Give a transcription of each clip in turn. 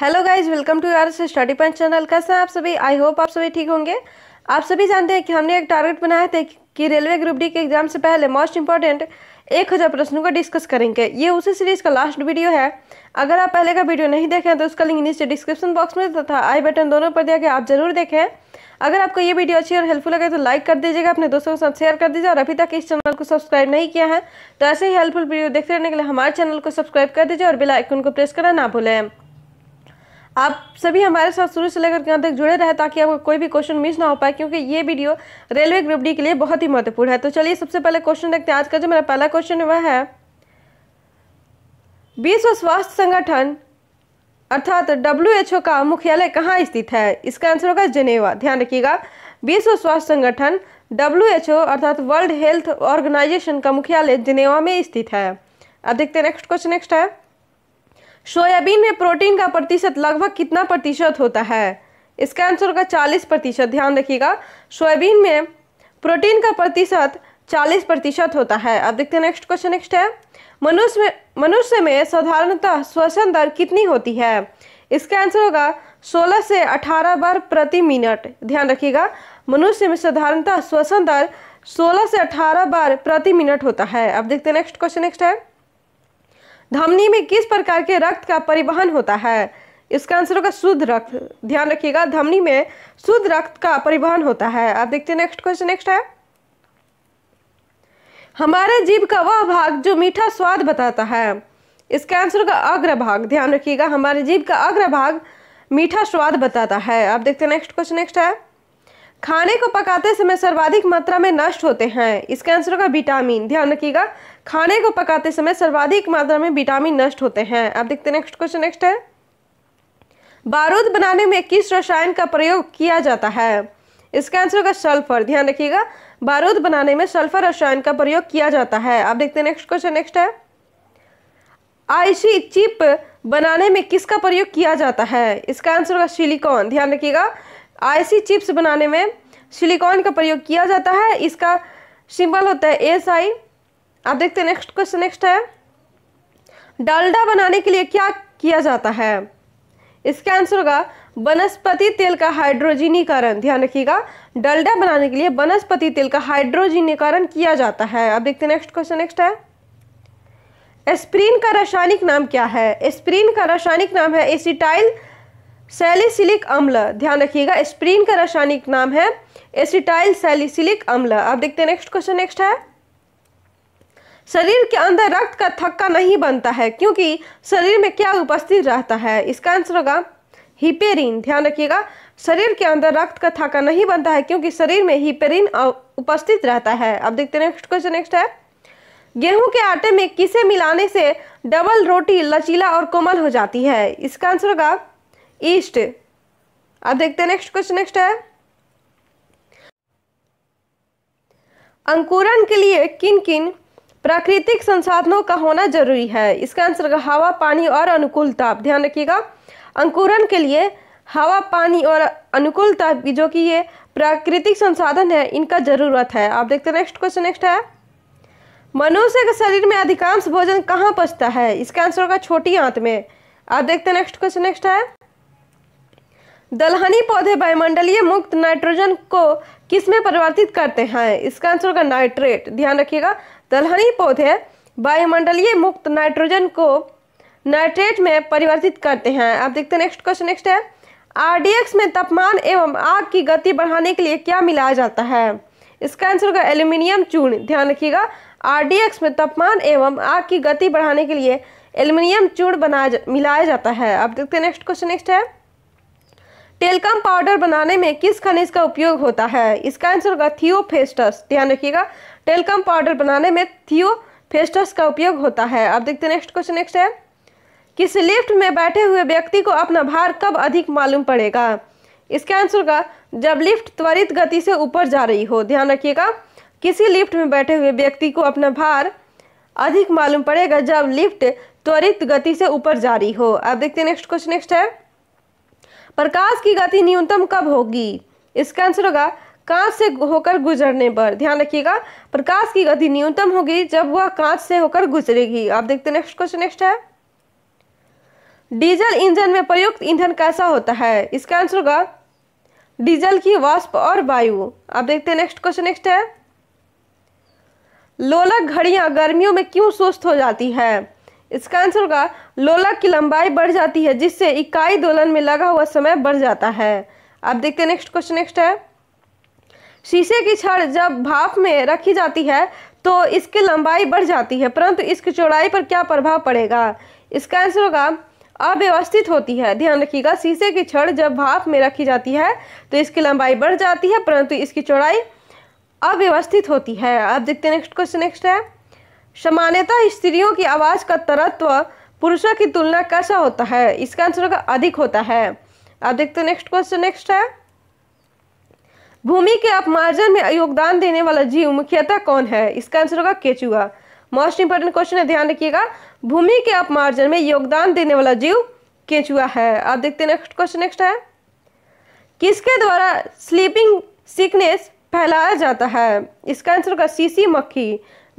hello guys welcome to यार study point channel कैसे हैं आप सभी आई होप आप सभी ठीक होंगे आप सभी जानते हैं कि हमने एक टारगेट बनाया था कि रेलवे ग्रुप डी के एग्जाम से पहले मोस्ट इंपॉर्टेंट एक हज़ार प्रश्नों को डिस्कस करेंगे ये उसी सीरीज़ का लास्ट वीडियो है अगर आप पहले का वीडियो नहीं देखें तो उसका लिंक नीचे डिस्क्रिप्शन बॉक्स में तथा आई बटन दोनों पर दिया गया आप जरूर देखें अगर आपको ये वीडियो अच्छी और हेल्पफुल लगे तो लाइक कर दीजिएगा अपने दोस्तों के साथ शेयर कर दीजिए और अभी तक इस चैनल को सब्सक्राइब नहीं किया है तो ऐसे ही हेल्पफुल वीडियो देखते रहने के लिए हमारे चैनल को सब्सक्राइब कर दीजिए और बिलाइकन आइकन को प्रेस करना ना भूलें आप सभी हमारे साथ शुरू से लेकर यहाँ तक जुड़े रहे ताकि आपको कोई भी क्वेश्चन मिस ना हो पाए क्योंकि ये वीडियो रेलवे ग्रुप डी के लिए बहुत ही महत्वपूर्ण है तो चलिए सबसे पहले क्वेश्चन देखते हैं आज का जो मेरा पहला क्वेश्चन वह है विश्व स्वास्थ्य संगठन अर्थात डब्ल्यू का मुख्यालय कहाँ स्थित है इसका आंसर होगा जेनेवा ध्यान रखिएगा विश्व स्वास्थ्य संगठन डब्ल्यू अर्थात वर्ल्ड हेल्थ ऑर्गेनाइजेशन का मुख्यालय जिनेवा में स्थित है अब देखते हैं नेक्स्ट क्वेश्चन नेक्स्ट है सोयाबीन में प्रोटीन का प्रतिशत लगभग कितना प्रतिशत होता है इसका आंसर होगा चालीस प्रतिशत ध्यान रखिएगा सोयाबीन में प्रोटीन का प्रतिशत चालीस प्रतिशत होता है अब देखते हैं नेक्स्ट क्वेश्चन नेक्स्ट है मनुष्य में मनुष्य में साधारणतः श्वसन दर कितनी होती है इसका आंसर होगा 16 से 18 बार प्रति मिनट ध्यान रखिएगा मनुष्य में साधारणतः श्वसन दर 16 से 18 बार प्रति मिनट होता है अब देखते हैं नेक्स्ट क्वेश्चन नेक्स्ट है धमनी में किस प्रकार के रक्त का परिवहन होता है इसका आंसर होगा शुद्ध रक्त ध्यान रखिएगा धमनी में शुद्ध रक्त का परिवहन होता है आप देखते हैं नेक्स्ट क्वेश्चन नेक्स्ट है हमारे जीव का वह भाग जो मीठा स्वाद बताता है इसका आंसर होगा अग्रभाग ध्यान रखिएगा हमारे जीव का अग्रभाग मीठा स्वाद बताता है आप देखते हैं नेक्स्ट क्वेश्चन नेक्स्ट है खाने को पकाते समय सर्वाधिक मात्रा में नष्ट होते हैं इसका आंसर होगा विटामिन ध्यान रखिएगा खाने को पकाते समय सर्वाधिक मात्रा में विटामिन नष्ट होते हैं अब देखते हैं नेक्स्ट क्वेश्चन नेक्स्ट है बारूद बनाने में किस रसायन का प्रयोग किया जाता है इसका आंसर होगा सल्फर ध्यान रखिएगा बारूद बनाने में सल्फर रसायन का प्रयोग किया जाता है आप देखते हैं नेक्स्ट क्वेश्चन नेक्स्ट है आईसी चिप बनाने में किसका प्रयोग किया जाता है इसका आंसर होगा सिलिकॉन ध्यान रखिएगा आईसी चिप्स बनाने में सिलिकॉन का प्रयोग किया जाता है इसका सिंबल होता है एस आई अब देखते हैं नेक्स्ट क्वेश्चन नेक्स्ट है डालडा बनाने के लिए क्या किया जाता है इसका आंसर होगा वनस्पति तेल का हाइड्रोजनीकरण ध्यान रखिएगा डलडा बनाने के लिए वनस्पति तेल का हाइड्रोजनीकरण किया जाता है अब देखते हैं नेक्स्ट क्वेश्चन नेक्स्ट है एस्प्रीन का रासायनिक नाम क्या है एस्प्रीन का रासायनिक नाम है एसिटाइल सैलिसिलिक अम्ल ध्यान रखिएगा एस्प्रीन का रासायनिक नाम है एसिटाइल सैलिसिलिक अम्ल अब देखते हैं नेक्स्ट क्वेश्चन नेक्स्ट है शरीर के अंदर रक्त का थक्का नहीं बनता है क्योंकि शरीर में क्या उपस्थित रहता है इसका आंसर होगा हिपेरिन ध्यान रखिएगा शरीर के अंदर रक्त का थका नहीं बनता है क्योंकि शरीर में हिपेरिन उपस्थित रहता है अब देखते नेक्स्ट क्वेश्चन नेक्स्ट है गेहूं के आटे में किसे मिलाने से डबल रोटी लचीला और कोमल हो जाती है इसका आंसर होगा ईस्ट अब देखते हैं नेक्स्ट क्वेश्चन नेक्स्ट है अंकुरन के लिए किन किन प्राकृतिक संसाधनों का होना जरूरी है इसका आंसर हवा पानी और अनुकूल ताप ध्यान रखिएगा अंकुरण के लिए हवा पानी और अनुकूल ताप जो कि ये प्राकृतिक संसाधन है इनका जरूरत है आप देखते हैं नेक्स्ट क्वेश्चन नेक्स्ट है मनुष्य के शरीर में अधिकांश भोजन कहाँ पचता है इसका आंसर होगा छोटी आंत में आप देखते हैं नेक्स्ट क्वेश्चन नेक्स्ट है दलहनी पौधे वायुमंडलीय मुक्त नाइट्रोजन को किस में परिवर्तित करते हैं इसका आंसर होगा नाइट्रेट ध्यान रखिएगा दलहनी पौधे वायुमंडलीय मुक्त नाइट्रोजन को नाइट्रेट में परिवर्तित करते हैं अब देखते हैं नेक्स्ट क्वेश्चन नेक्स्ट है आरडीएक्स में तापमान एवं आग की गति बढ़ाने के लिए क्या मिलाया जाता है इसका आंसर होगा एल्यूमिनियम चूर्ण ध्यान रखिएगा आरडीएक्स में तापमान एवं आग की गति बढ़ाने के लिए एल्यूमिनियम चूर्ण बनाया जा, मिलाया जाता है अब देखते हैं नेक्स्ट क्वेश्चन नेक्स्ट है टेलकम पाउडर बनाने में किस खनिज का उपयोग होता है इसका आंसर होगा थियोफेस्टस ध्यान रखिएगा टेलकम पाउडर बनाने में थियो फेस्टस का उपयोग होता है अब देखते नेक्स्ट क्वेश्चन नेक्स्ट है किस लिफ्ट में बैठे हुए व्यक्ति को अपना भार कब अधिक मालूम पड़ेगा इसके आंसर का जब लिफ्ट त्वरित गति से ऊपर जा रही हो ध्यान रखिएगा किसी लिफ्ट में बैठे हुए व्यक्ति को अपना भार अधिक मालूम पड़ेगा जब लिफ्ट त्वरित गति से ऊपर जा रही हो अब देखते हैं नेक्स्ट क्वेश्चन नेक्स्ट है प्रकाश की गति न्यूनतम कब होगी इसका आंसर होगा कांच से होकर गुजरने पर ध्यान रखिएगा प्रकाश की गति न्यूनतम होगी जब वह कांच से होकर गुजरेगी आप देखते नेक्स्ट क्वेश्चन नेक्स्ट है डीजल इंजन में प्रयुक्त ईंधन कैसा होता है इसका आंसर होगा डीजल की वाष्प और वायु आप देखते हैं नेक्स्ट क्वेश्चन नेक्स्ट है लोलक घड़ियां गर्मियों में क्यों सुस्त हो जाती है इसका आंसर होगा लोलक की लंबाई बढ़ जाती है जिससे इकाई दोलन में लगा हुआ समय बढ़ जाता है आप देखते हैं नेक्स्ट क्वेश्चन नेक्स्ट है शीशे की छड़ जब भाप में रखी जाती है तो इसकी लंबाई बढ़ जाती है परंतु इसकी चौड़ाई पर क्या प्रभाव पड़ेगा इसका आंसर होगा अव्यवस्थित होती है ध्यान रखिएगा शीशे की छड़ जब भाप में रखी जाती है तो इसकी लंबाई बढ़ जाती है परंतु इसकी चौड़ाई अव्यवस्थित होती है अब देखते हैं नेक्स्ट क्वेश्चन नेक्स्ट है सामान्यतः स्त्रियों की आवाज़ का तरत्व पुरुषों की तुलना कैसा होता है इसका आंसर होगा अधिक होता है अब देखते हैं नेक्स्ट क्वेश्चन नेक्स्ट है भूमि के अपमार्जन में योगदान देने वाला जीव मुख्यतः कौन है इसका आंसर होगा केचुआ मोस्ट इंपॉर्टेंट क्वेश्चन है ध्यान रखिएगा भूमि के अपमार्जन में योगदान देने वाला जीव केचुआ है आप देखते नेक्स्ट क्वेश्चन नेक्स्ट है किसके द्वारा स्लीपिंग सिकनेस फैलाया जाता है इसका आंसर होगा सीसी मक्खी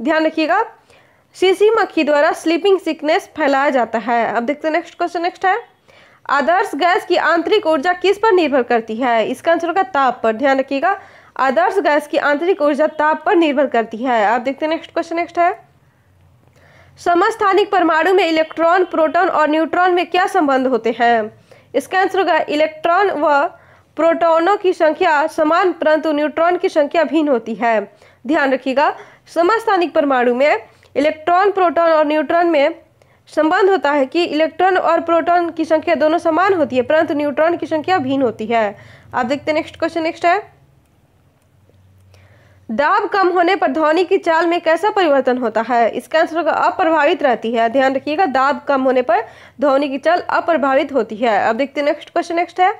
ध्यान रखिएगा सीसी मक्खी द्वारा स्लीपिंग सिकनेस फैलाया जाता है अब देखते हैं नेक्स्ट क्वेश्चन नेक्स्ट है आदर्श गैस की आंतरिक ऊर्जा किस पर निर्भर करती है इसका आंसर होगा ताप पर ध्यान रखिएगा आदर्श गैस की आंतरिक ऊर्जा ताप पर निर्भर करती है आप देखते हैं नेक्स्ट क्वेश्चन नेक्स्ट है समस्थानिक परमाणु में इलेक्ट्रॉन प्रोटॉन और न्यूट्रॉन में क्या संबंध होते हैं इसका आंसर होगा इलेक्ट्रॉन व प्रोटॉनों की संख्या समान परंतु न्यूट्रॉन की संख्या भिन्न होती है ध्यान रखिएगा समस्थानिक परमाणु में इलेक्ट्रॉन प्रोटॉन और न्यूट्रॉन में संबंध होता है कि इलेक्ट्रॉन और प्रोटॉन की संख्या दोनों समान होती है परंतु न्यूट्रॉन की संख्या भिन्न होती है आप देखते हैं नेक्स्ट क्वेश्चन नेक्स्ट है दाब कम होने पर ध्वनि की चाल में कैसा परिवर्तन होता है इसका आंसर होगा अप्रभावित रहती है ध्यान रखिएगा दाब कम होने पर ध्वनि की चाल अप्रभावित होती है अब देखते हैं नेक्स्ट क्वेश्चन नेक्स्ट है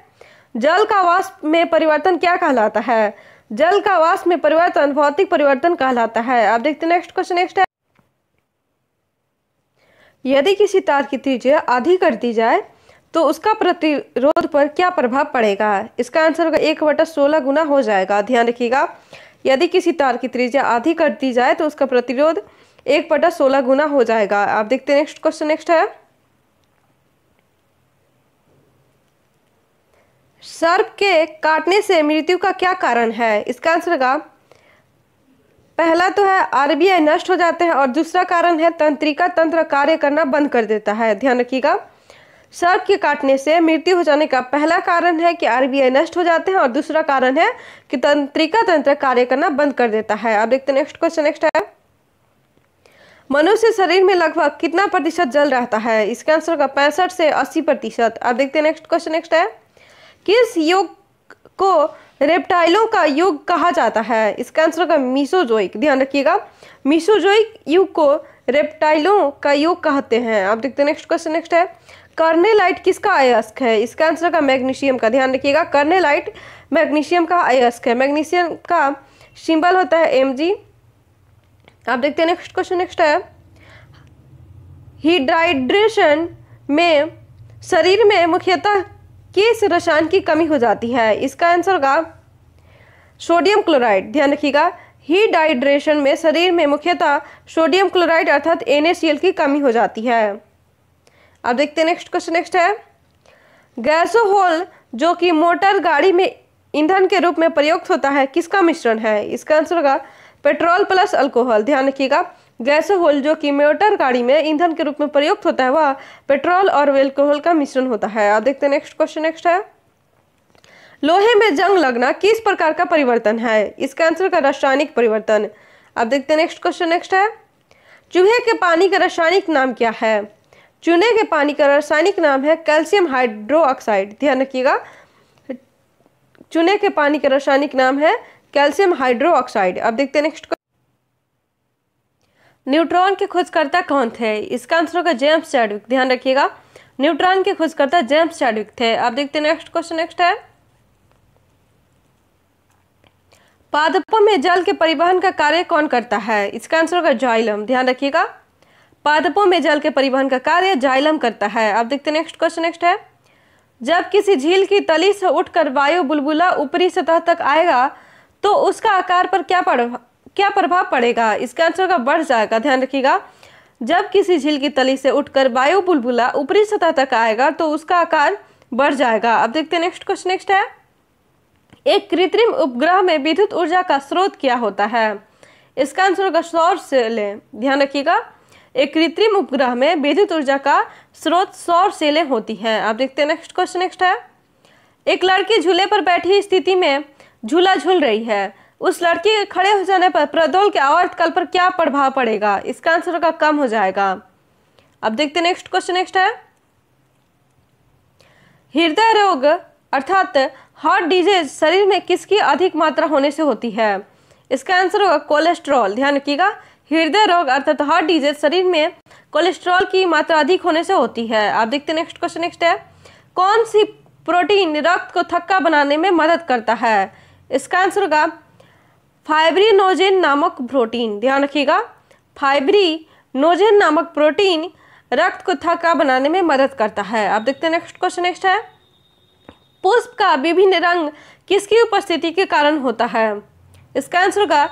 जल का वाष्प में परिवर्तन क्या कहलाता है जल का वाष्प में परिवर्तन भौतिक परिवर्तन कहलाता है अब देखते हैं नेक्स्ट क्वेश्चन नेक्स्ट है यदि किसी तार की त्रिज्या आधी कर दी जाए तो उसका प्रतिरोध पर क्या प्रभाव पड़ेगा इसका आंसर होगा एक बटा सोलह गुना हो जाएगा ध्यान रखिएगा यदि किसी तार की त्रिज्या आधी कर दी जाए तो उसका प्रतिरोध एक बटा सोलह गुना हो जाएगा आप देखते हैं नेक्स्ट क्वेश्चन नेक्स्ट है सर्प के काटने से मृत्यु का क्या कारण है इसका आंसर होगा पहला तो है आरबीआई नष्ट हो जाते हैं और दूसरा कारण है तंत्रिका तंत्र कार्य करना बंद कर देता है ध्यान रखिएगा सर्प के काटने से मृत्यु हो जाने का पहला कारण है कि आरबीआई नष्ट हो जाते हैं और दूसरा कारण है कि तंत्रिका तंत्र कार्य करना बंद कर देता है अब देखते नेक्स्ट क्वेश्चन नेक्स्ट है मनुष्य शरीर में लगभग कितना प्रतिशत जल रहता है इसका आंसर होगा पैंसठ से अस्सी प्रतिशत अब देखते नेक्स्ट क्वेश्चन नेक्स्ट है किस योग को रेप्टाइलों का युग कहा जाता है इसका आंसर होगा मीसोजोइक ध्यान रखिएगा मीसोजोइक युग को रेप्टाइलों का युग कहते हैं आप देखते हैं नेक्स्ट क्वेश्चन नेक्स्ट है कर्नेलाइट किसका अयस्क है इसका आंसर का मैग्नीशियम का ध्यान रखिएगा कर्नेलाइट मैग्नीशियम का अयस्क है मैग्नीशियम का सिंबल होता है एम जी आप देखते हैं नेक्स्ट क्वेश्चन नेक्स्ट है हीड्राइड्रेशन में शरीर में मुख्यतः कि इस रसायन की कमी हो जाती है इसका आंसर होगा सोडियम क्लोराइड ध्यान रखिएगा ही डाइड्रेशन में शरीर में मुख्यतः सोडियम क्लोराइड अर्थात एन की कमी हो जाती है अब देखते हैं नेक्स्ट क्वेश्चन नेक्स्ट है गैसोहोल जो कि मोटर गाड़ी में ईंधन के रूप में प्रयुक्त होता है किसका मिश्रण है इसका आंसर होगा पेट्रोल प्लस अल्कोहल ध्यान रखिएगा गैसोहोल जो कि मोटर गाड़ी में ईंधन के रूप में प्रयुक्त होता है वह पेट्रोल और वेल्कोहल का मिश्रण होता है आप देखते हैं नेक्स्ट क्वेश्चन नेक्स्ट है लोहे में जंग लगना किस प्रकार का परिवर्तन है इसका आंसर का रासायनिक परिवर्तन आप देखते हैं नेक्स्ट क्वेश्चन नेक्स्ट है चूहे के पानी का रासायनिक नाम क्या है चूने के पानी का रासायनिक नाम है कैल्शियम हाइड्रोक्साइड ध्यान रखिएगा चूने के पानी का रासायनिक नाम है कैल्शियम हाइड्रोक्साइड अब देखते हैं नेक्स्ट न्यूट्रॉन के खोजकर्ता कौन थे इसका आंसर होगा जेम्स चैडविक ध्यान रखिएगा न्यूट्रॉन के खोजकर्ता जेम्स चैडविक थे आप देखते हैं नेक्स्ट क्वेश्चन नेक्स्ट है पादपों में जल के परिवहन का कार्य कौन करता है इसका आंसर होगा जाइलम ध्यान रखिएगा पादपों में जल के परिवहन का कार्य जाइलम करता है आप देखते हैं नेक्स्ट क्वेश्चन नेक्स्ट है जब किसी झील की तली से उठकर वायु बुलबुला ऊपरी सतह तक आएगा तो उसका आकार पर क्या क्या प्रभाव पड़ेगा इसका आंसर का बढ़ जाएगा ध्यान रखिएगा जब किसी झील की तली से उठकर वायु बुलबुला ऊपरी सतह तक आएगा तो उसका आकार बढ़ जाएगा अब देखते हैं नेक्स्ट क्वेश्चन नेक्स्ट है एक कृत्रिम उपग्रह में विद्युत ऊर्जा का स्रोत क्या होता है इसका आंसर होगा सौर सेले ध्यान रखिएगा एक कृत्रिम उपग्रह में विद्युत ऊर्जा का स्रोत सौर सेले होती है आप देखते हैं नेक्स्ट क्वेश्चन नेक्स्ट है एक लड़की झूले पर बैठी स्थिति में झूला झूल रही है उस लड़की के खड़े हो जाने पर प्रदोल के आवर्तकाल पर क्या प्रभाव पड़ेगा इसका आंसर होगा कम हो जाएगा अब देखते नेक्स्ट क्वेश्चन नेक्स्ट है हृदय रोग अर्थात हार्ट डिजीज शरीर में किसकी अधिक मात्रा होने से होती है इसका आंसर होगा कोलेस्ट्रॉल ध्यान रखिएगा हृदय रोग अर्थात हार्ट डिजीज शरीर में कोलेस्ट्रॉल की मात्रा अधिक होने से होती है आप देखते नेक्स्ट क्वेश्चन नेक्स्ट है कौन सी प्रोटीन रक्त को थक्का बनाने में मदद करता है इसका आंसर होगा फाइब्रिनोजेन नामक प्रोटीन ध्यान रखिएगा फाइब्रिनोजेन नामक प्रोटीन रक्त को थका बनाने में मदद करता है अब देखते हैं नेक्स्ट क्वेश्चन नेक्स्ट है पुष्प का विभिन्न रंग किसकी उपस्थिति के कारण होता है इसका आंसर होगा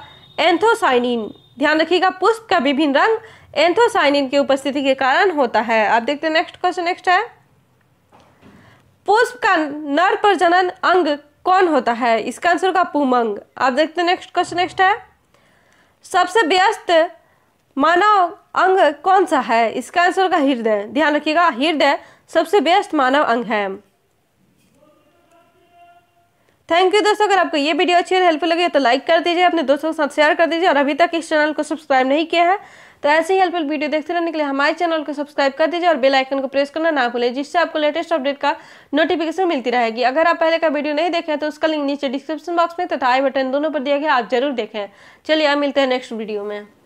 एंथोसाइनिन ध्यान रखिएगा पुष्प का विभिन्न रंग एंथोसाइनिन की उपस्थिति के कारण होता है अब देखते हैं नेक्स्ट क्वेश्चन नेक्स्ट है पुष्प का नर प्रजनन अंग कौन होता है इसका आंसर होगा पुमंग आप देखते हैं नेक्स्ट क्वेश्चन नेक्स्ट है सबसे व्यस्त मानव अंग कौन सा है इसका आंसर होगा हृदय ध्यान रखिएगा हृदय सबसे व्यस्त मानव अंग है थैंक यू दोस्तों अगर आपको ये वीडियो अच्छी और हेल्पफुल लगी है तो लाइक कर दीजिए अपने दोस्तों के साथ शेयर कर दीजिए और अभी तक इस चैनल को सब्सक्राइब नहीं किया है तो ऐसे ही हेल्पफुल वीडियो देखते रहने के लिए हमारे चैनल को सब्सक्राइब कर दीजिए और बेल आइकन को प्रेस करना ना भूलें जिससे आपको लेटेस्ट अपडेट का नोटिफिकेशन मिलती रहेगी अगर आप पहले का वीडियो नहीं देखें तो उसका लिंक नीचे डिस्क्रिप्शन बॉक्स में तथा आई बटन दोनों पर दिया गया आप जरूर देखें चलिए आप मिलते हैं नेक्स्ट वीडियो में